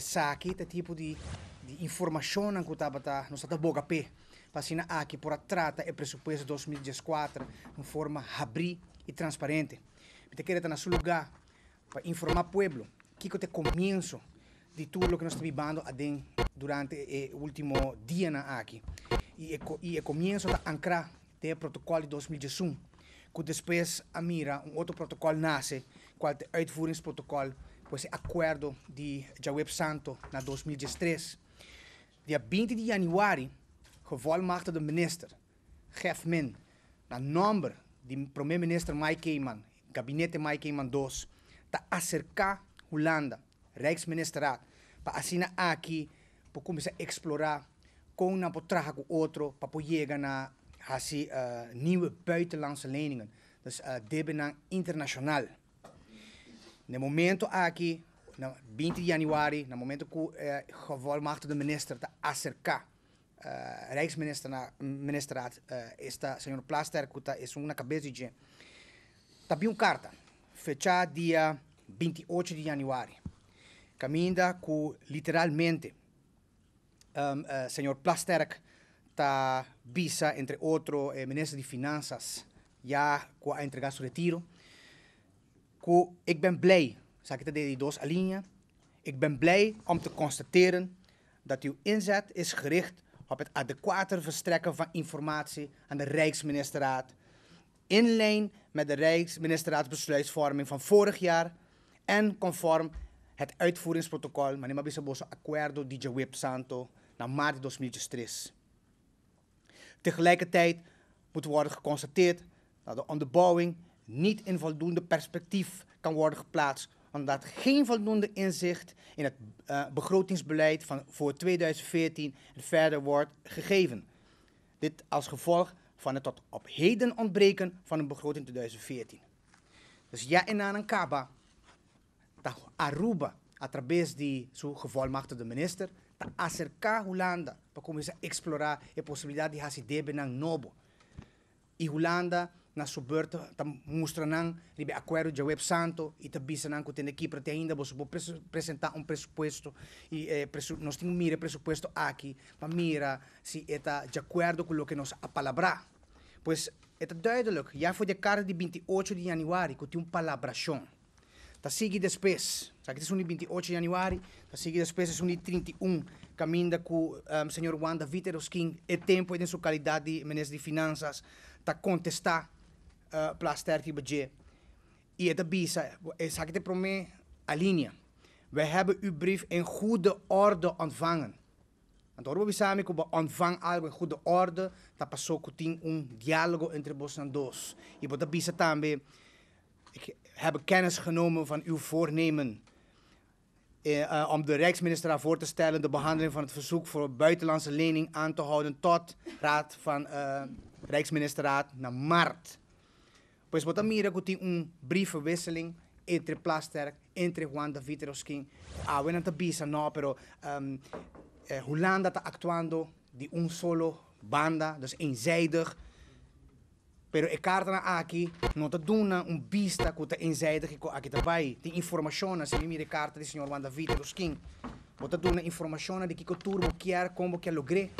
saque tá tipo de, de informação que estava tá, não está boca pé passina aqui por trata e pressuposto 2014 de forma abri e transparente te querer estar no lugar para informar o povo que que te começo de tudo o que nós estamos vivendo durante o último dia na aqui e e começo da ancrar o protocolo de 2011, que depois a mira um outro protocolo nasce qual é o protocolo pues, acordo de Yahweh Santo na 2013. Dia 20 de januari, gevolmatigde minister, Gef Min, na nome de primeiro ministro Mike Eeman, gabinete Mike Eeman II, ta tá acercar Holanda, Rijksministeraat, para assinar aqui, para começar a explorar com na potraga com outro, para chegar na assim, uh, nieuwe buitenlandse leningen. Dus uh, eh, internacional. Ah, no momento aqui, no 20 de Janeiro, no momento que eh, gewoon o de minister te acercar uh, eh, Rijksminister na ministerraad, uh, eh, esta senhor Plaster, que está na cabeça de também uma carta fechada dia 28 de janeiro. Caminda com literalmente um, uh, eh, senhor Plasterk está visa entre outro eh, ministro de finanças já com a entregar seu retiro ik ben blij, zeg ik de dos alinea. Ik ben blij om te constateren dat uw inzet is gericht op het adequater verstrekken van informatie aan de Rijksministerraad, in lijn met de Rijksministerraadsbesluitvorming van vorig jaar en conform het uitvoeringsprotocol Manima Bissaboso Acuerdo di Whip Santo na maart 2003. Tegelijkertijd moet worden geconstateerd dat de onderbouwing niet in voldoende perspectief kan worden geplaatst, omdat geen voldoende inzicht in het uh, begrotingsbeleid van, voor 2014 verder wordt gegeven. Dit als gevolg van het tot op heden ontbreken van een begroting 2014. Dus ja in aan een kaba, Aruba, através través de su gevolmachtigde minister, de acerca Holanda, para começar a explorar a possibilidade de racidez benang nobo. in Holanda na suberto ta mostrando nan ribe acordo de web santo e ta bisa nan kuten aqui para te ainda vou vou apresentar um pressuposto e eh, presu, nós temos mira pressuposto aqui para mira se está é de acordo com o que nós a palavra pois está é duidelijk já foi de cara de 28 de janeiro que tem um palabração tá sigue depois sabe que é 28 de janeiro tá sigue depois é 31 caminha com um, senhor Wanda Viteros King é tempo e de sua qualidade de ministro de finanças tá contestar प्लास्ते आरती budget. je de bisa. Zag de prome alinea. We hebben uw brief in goede orde ontvangen. En daarom samen we ontvang algo in goede orde. Dat pas ook een dialoog entre vos en dos. Je moet de bisa tambe. Ik heb kennis genomen van uw voornemen. Eh, eh om de Rijksminister voor te stellen de behandeling van het verzoek voor buitenlandse lening aan te houden tot raad van eh, Rijksministerraad naar maart Pois bota mira que tem um brief wrestling entre Plaster, entre Juan da Viteroskin. A ah, buena tabisa, não, pero um, eh, Holanda está actuando de um solo banda, dus eenzijdig. Pero ik carta naar Aki, no te doen een bista que te eenzijdig ik Aki te bij. Die informationen zijn niet de kaart die senhor Juan da Viteroskin. Bota doen de que ik turbo quer como que logré.